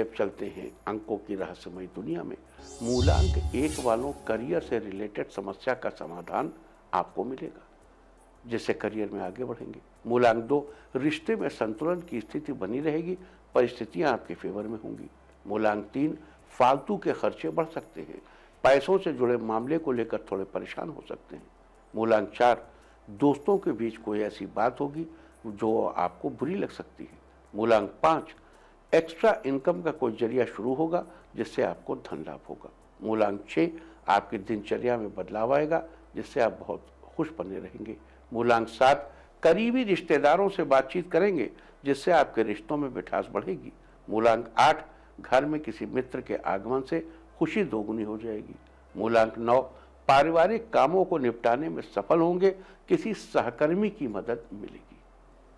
चलते हैं अंकों की रहस्यमय दुनिया में मूलांक एक वालों करियर से रिलेटेड समस्या का समाधान आपको मिलेगा जिससे करियर में आगे बढ़ेंगे मूलांक दो रिश्ते में संतुलन की स्थिति बनी रहेगी परिस्थितियां आपके फेवर में होंगी मूलांक तीन फालतू के खर्चे बढ़ सकते हैं पैसों से जुड़े मामले को लेकर थोड़े परेशान हो सकते हैं मूलांक चार दोस्तों के बीच कोई ऐसी बात होगी जो आपको बुरी लग सकती है मूलांक पाँच एक्स्ट्रा इनकम का कोई जरिया शुरू होगा जिससे आपको धन लाभ होगा मूलांक छः आपकी दिनचर्या में बदलाव आएगा जिससे आप बहुत खुश बने रहेंगे मूलांक सात करीबी रिश्तेदारों से बातचीत करेंगे जिससे आपके रिश्तों में मिठास बढ़ेगी मूलांक आठ घर में किसी मित्र के आगमन से खुशी दोगुनी हो जाएगी मूलांक नौ पारिवारिक कामों को निपटाने में सफल होंगे किसी सहकर्मी की मदद मिलेगी